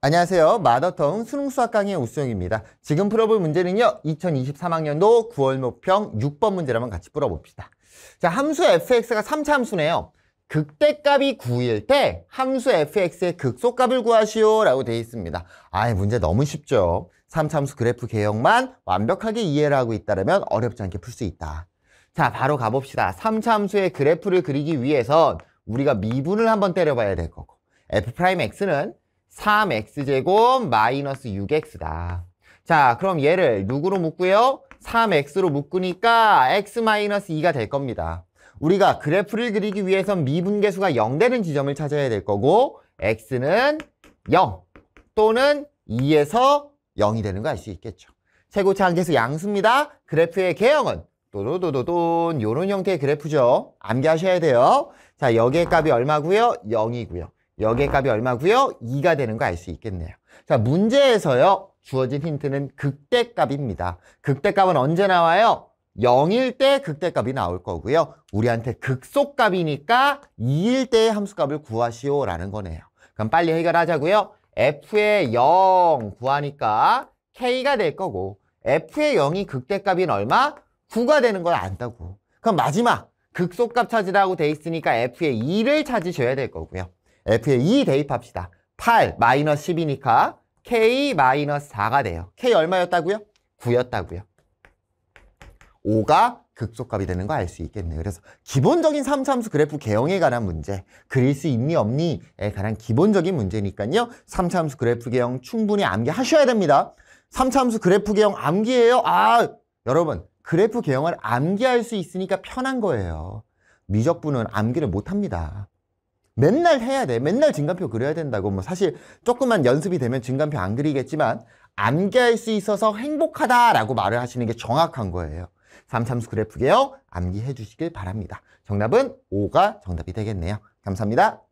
안녕하세요. 마더텅 수능 수학 강의 우수영입니다. 지금 풀어볼 문제는요. 2023학년도 9월 모평 6번 문제를 한번 같이 풀어봅시다. 자, 함수 fx가 3차 함수네요. 극대값이 9일 때 함수 fx의 극소값을 구하시오 라고 되어 있습니다. 아이 문제 너무 쉽죠. 3차 함수 그래프 개형만 완벽하게 이해를 하고 있다면 어렵지 않게 풀 수 있다. 자 바로 가봅시다. 3차 함수의 그래프를 그리기 위해선 우리가 미분을 한번 때려봐야 될 거고 f'x는 3x제곱 마이너스 6x다. 자, 그럼 얘를 누구로 묶고요? 3x로 묶으니까 x 마이너스 2가 될 겁니다. 우리가 그래프를 그리기 위해선 미분계수가 0되는 지점을 찾아야 될 거고 x는 0 또는 2에서 0이 되는 거 알 수 있겠죠. 최고치 한계수 양수입니다. 그래프의 개형은 도도도도돈 요런 형태의 그래프죠. 암기하셔야 돼요. 자, 여기의 값이 얼마고요? 0이고요. 여기의 값이 얼마고요? 2가 되는 거 알 수 있겠네요. 자, 문제에서요. 주어진 힌트는 극대값입니다. 극대값은 언제 나와요? 0일 때 극대값이 나올 거고요. 우리한테 극소값이니까 2일 때의 함수값을 구하시오라는 거네요. 그럼 빨리 해결하자고요. f의 0 구하니까 k가 될 거고 f의 0이 극대값인 얼마? 9가 되는 걸 안다고. 그럼 마지막 극소값 찾으라고 돼 있으니까 f의 2를 찾으셔야 될 거고요. F에 2 e 대입합시다. 8 마이너스 10이니까 K 마이너스 4가 돼요. K 얼마였다고요? 9였다고요. 5가 극소값이 되는 거 알 수 있겠네요. 그래서 기본적인 삼참수 그래프 개형에 관한 문제, 그릴 수 있니 없니에 관한 기본적인 문제니까요. 삼참수 그래프 개형 충분히 암기하셔야 됩니다. 삼참수 그래프 개형 암기해요? 아, 여러분 그래프 개형을 암기할 수 있으니까 편한 거예요. 미적분은 암기를 못합니다. 맨날 해야 돼. 맨날 증감표 그려야 된다고. 뭐 사실 조금만 연습이 되면 증감표안 그리겠지만 암기할 수 있어서 행복하다라고 말을 하시는 게 정확한 거예요. 삼삼수그래프게요 암기해 주시길 바랍니다. 정답은 5가 정답이 되겠네요. 감사합니다.